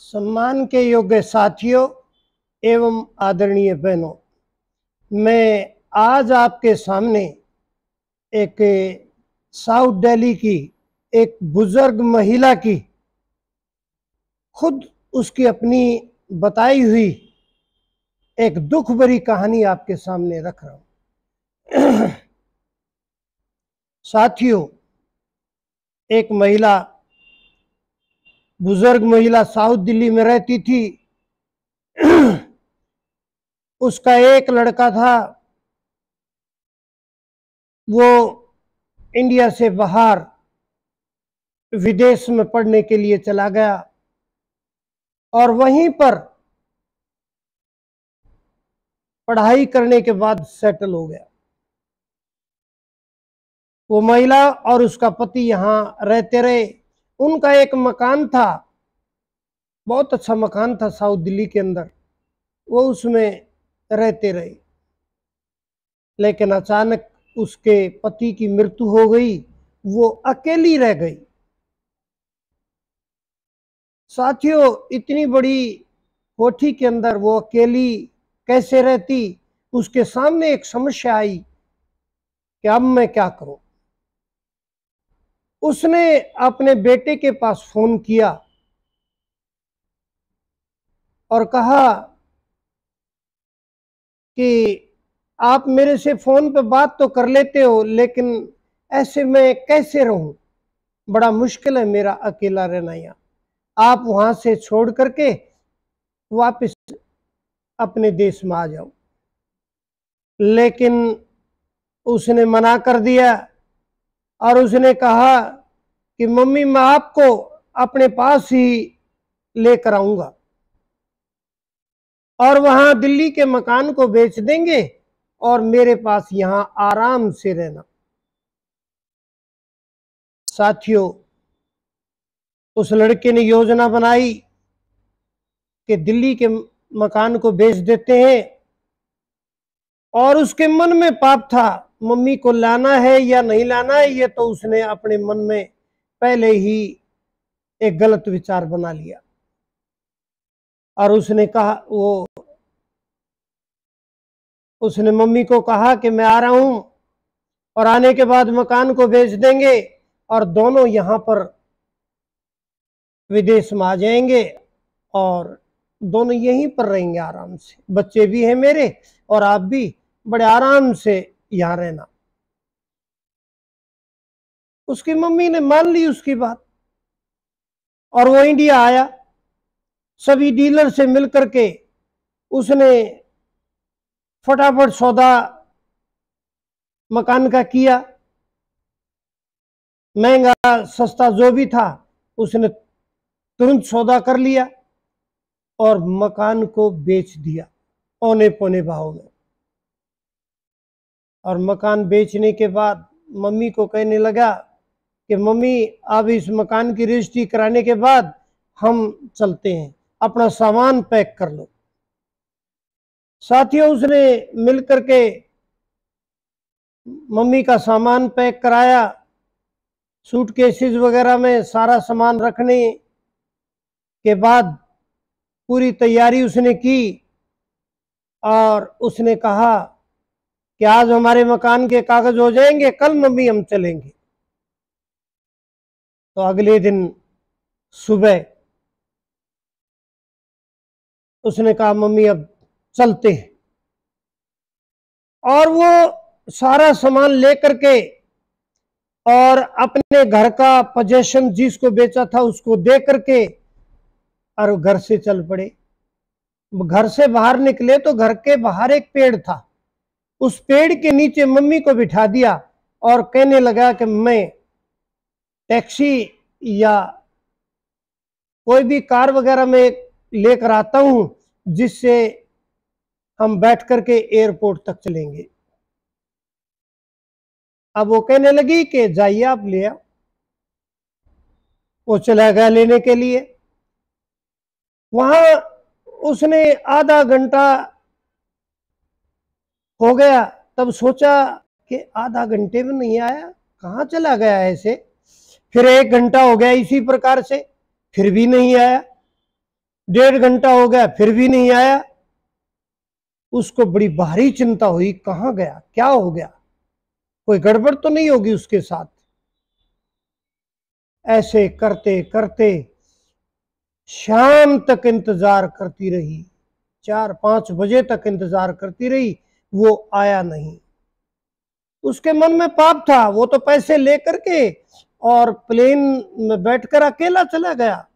सम्मान के योग्य साथियों एवं आदरणीय बहनों मैं आज आपके सामने एक साउथ दिल्ली की एक बुजुर्ग महिला की खुद उसकी अपनी बताई हुई एक दुख भरी कहानी आपके सामने रख रहा हूं साथियों एक महिला बुजुर्ग महिला साउथ दिल्ली में रहती थी उसका एक लड़का था वो इंडिया से बाहर विदेश में पढ़ने के लिए चला गया और वहीं पर पढ़ाई करने के बाद सेटल हो गया वो महिला और उसका पति यहाँ रहते रहे उनका एक मकान था बहुत अच्छा मकान था साउथ दिल्ली के अंदर वो उसमें रहते रहे लेकिन अचानक उसके पति की मृत्यु हो गई वो अकेली रह गई साथियों इतनी बड़ी कोठी के अंदर वो अकेली कैसे रहती उसके सामने एक समस्या आई कि अब मैं क्या करूं उसने अपने बेटे के पास फोन किया और कहा कि आप मेरे से फोन पर बात तो कर लेते हो लेकिन ऐसे में कैसे रहूं बड़ा मुश्किल है मेरा अकेला रहना यहाँ आप वहां से छोड़ करके वापस अपने देश में आ जाओ लेकिन उसने मना कर दिया और उसने कहा कि मम्मी मैं आपको अपने पास ही लेकर आऊंगा और वहां दिल्ली के मकान को बेच देंगे और मेरे पास यहां आराम से रहना साथियों उस लड़के ने योजना बनाई कि दिल्ली के मकान को बेच देते हैं और उसके मन में पाप था मम्मी को लाना है या नहीं लाना है ये तो उसने अपने मन में पहले ही एक गलत विचार बना लिया और उसने कहा वो उसने मम्मी को कहा कि मैं आ रहा हूं और आने के बाद मकान को बेच देंगे और दोनों यहां पर विदेश में आ जाएंगे और दोनों यहीं पर रहेंगे आराम से बच्चे भी हैं मेरे और आप भी बड़े आराम से यहां रहना उसकी मम्मी ने मान ली उसकी बात और वो इंडिया आया सभी डीलर से मिलकर के उसने फटाफट सौदा मकान का किया महंगा सस्ता जो भी था उसने तुरंत सौदा कर लिया और मकान को बेच दिया औने पौने भाव में और मकान बेचने के बाद मम्मी को कहने लगा कि मम्मी अब इस मकान की रजिस्ट्री कराने के बाद हम चलते हैं अपना सामान पैक कर लो साथियों उसने मिलकर के मम्मी का सामान पैक कराया सूट केसेस वगैरह में सारा सामान रखने के बाद पूरी तैयारी उसने की और उसने कहा कि आज हमारे मकान के कागज हो जाएंगे कल मम्मी हम चलेंगे तो अगले दिन सुबह उसने कहा मम्मी अब चलते हैं और वो सारा सामान लेकर के और अपने घर का पोजेशन जिसको बेचा था उसको दे करके और घर से चल पड़े घर से बाहर निकले तो घर के बाहर एक पेड़ था उस पेड़ के नीचे मम्मी को बिठा दिया और कहने लगा कि मैं टैक्सी या कोई भी कार वगैरह में लेकर आता हूं जिससे हम बैठ करके एयरपोर्ट तक चलेंगे अब वो कहने लगी कि जाइए आप ले आओ वो चला गया लेने के लिए वहां उसने आधा घंटा हो गया तब सोचा कि आधा घंटे में नहीं आया कहाँ चला गया ऐसे फिर एक घंटा हो गया इसी प्रकार से फिर भी नहीं आया डेढ़ घंटा हो गया फिर भी नहीं आया उसको बड़ी भारी चिंता हुई कहाँ गया क्या हो गया कोई गड़बड़ तो नहीं होगी उसके साथ ऐसे करते करते शाम तक इंतजार करती रही चार पांच बजे तक इंतजार करती रही वो आया नहीं उसके मन में पाप था वो तो पैसे लेकर के और प्लेन में बैठकर अकेला चला गया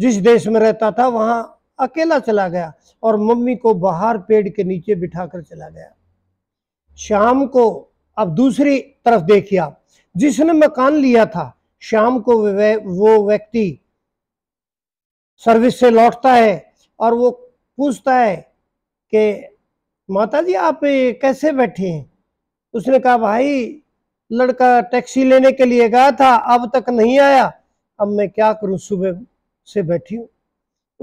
जिस देश में रहता था वहां अकेला चला गया और मम्मी को बाहर पेड़ के नीचे बिठाकर चला गया शाम को अब दूसरी तरफ देखिए आप जिसने मकान लिया था शाम को वो व्यक्ति सर्विस से लौटता है और वो पूछता है कि माता जी आप कैसे बैठे हैं उसने कहा भाई लड़का टैक्सी लेने के लिए गया था अब तक नहीं आया अब मैं क्या करूं सुबह से बैठी हूं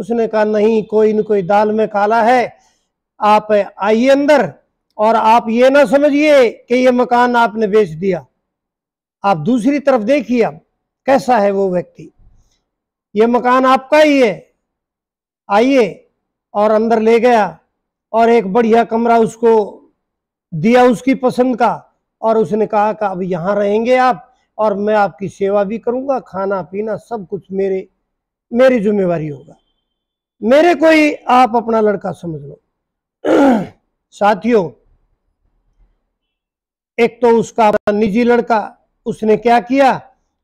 उसने कहा नहीं कोई न कोई दाल में काला है आप आइए अंदर और आप ये ना समझिए कि ये मकान आपने बेच दिया आप दूसरी तरफ देखिए अब कैसा है वो व्यक्ति ये मकान आपका ही है आइए और अंदर ले गया और एक बढ़िया कमरा उसको दिया उसकी पसंद का और उसने कहा कि अब यहाँ रहेंगे आप और मैं आपकी सेवा भी करूँगा खाना पीना सब कुछ मेरे मेरी जिम्मेवारी होगा मेरे कोई आप अपना लड़का समझ लो साथियों एक तो उसका निजी लड़का उसने क्या किया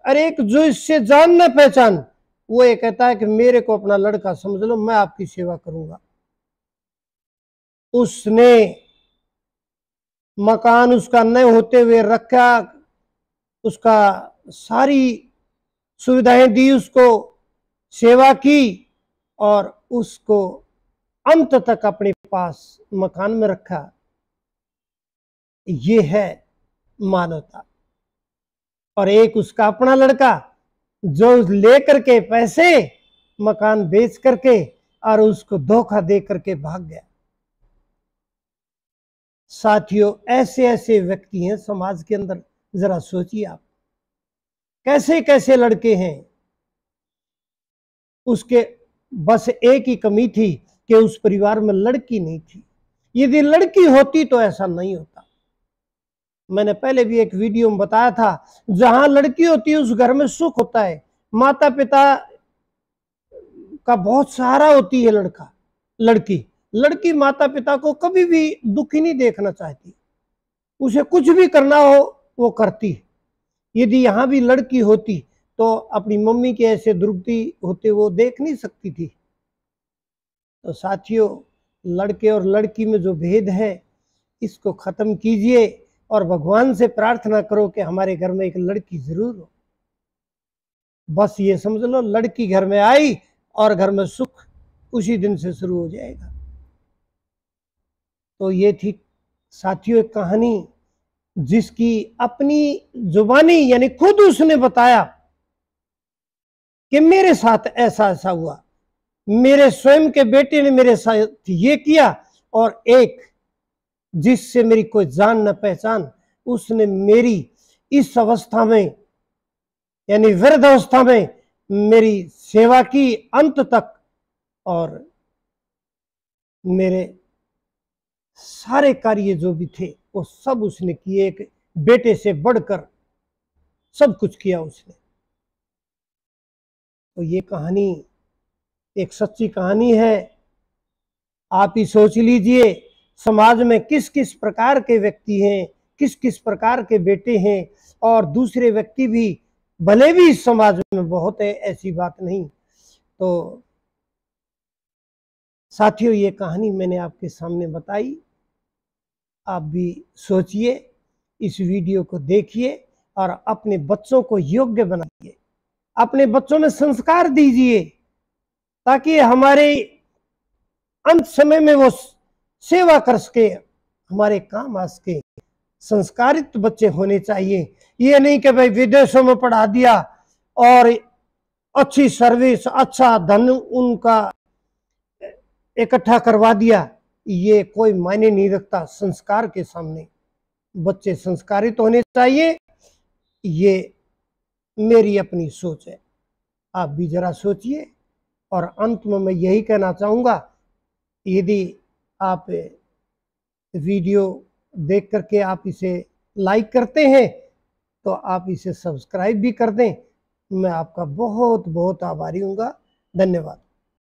अरे एक जो इससे जान ना पहचान वो ये कहता है कि मेरे को अपना लड़का समझ लो मैं आपकी सेवा करूंगा उसने मकान उसका न होते हुए रखा उसका सारी सुविधाएं दी उसको सेवा की और उसको अंत तक अपने पास मकान में रखा ये है मानवता और एक उसका अपना लड़का जो लेकर के पैसे मकान बेच करके और उसको धोखा दे करके भाग गया साथियों ऐसे ऐसे व्यक्ति हैं समाज के अंदर जरा सोचिए आप कैसे कैसे लड़के हैं उसके बस एक ही कमी थी कि उस परिवार में लड़की नहीं थी यदि लड़की होती तो ऐसा नहीं होता मैंने पहले भी एक वीडियो में बताया था जहां लड़की होती है उस घर में सुख होता है माता पिता का बहुत सहारा होती है लड़का लड़की लड़की माता पिता को कभी भी दुखी नहीं देखना चाहती उसे कुछ भी करना हो वो करती है यदि यहाँ भी लड़की होती तो अपनी मम्मी के ऐसे दुर्गति होते वो देख नहीं सकती थी तो साथियों लड़के और लड़की में जो भेद है इसको ख़त्म कीजिए और भगवान से प्रार्थना करो कि हमारे घर में एक लड़की ज़रूर हो बस ये समझ लो लड़की घर में आई और घर में सुख उसी दिन से शुरू हो जाएगा तो ये थी साथियों एक कहानी जिसकी अपनी जुबानी यानी खुद उसने बताया कि मेरे साथ ऐसा ऐसा हुआ मेरे स्वयं के बेटे ने मेरे साथ ये किया और एक जिससे मेरी कोई जान न पहचान उसने मेरी इस अवस्था में यानी वृद्ध अवस्था में मेरी सेवा की अंत तक और मेरे सारे कार्य जो भी थे वो सब उसने किए एक बेटे से बढ़कर सब कुछ किया उसने तो ये कहानी एक सच्ची कहानी है आप ही सोच लीजिए समाज में किस किस प्रकार के व्यक्ति हैं किस किस प्रकार के बेटे हैं और दूसरे व्यक्ति भी भले भी इस समाज में बहुत है ऐसी बात नहीं तो साथियों ये कहानी मैंने आपके सामने बताई आप भी सोचिए इस वीडियो को देखिए और अपने बच्चों को योग्य बनाइए अपने बच्चों में संस्कार दीजिए ताकि हमारे अंत समय में वो सेवा कर सके हमारे काम आ सके संस्कारित बच्चे होने चाहिए ये नहीं कि भाई विदेशों में पढ़ा दिया और अच्छी सर्विस अच्छा धन उनका इकट्ठा करवा दिया ये कोई मायने नहीं रखता संस्कार के सामने बच्चे संस्कारित होने चाहिए ये मेरी अपनी सोच है आप भी जरा सोचिए और अंत में मैं यही कहना चाहूँगा यदि आप वीडियो देख करके आप इसे लाइक करते हैं तो आप इसे सब्सक्राइब भी कर दें मैं आपका बहुत बहुत आभारी हूँ धन्यवाद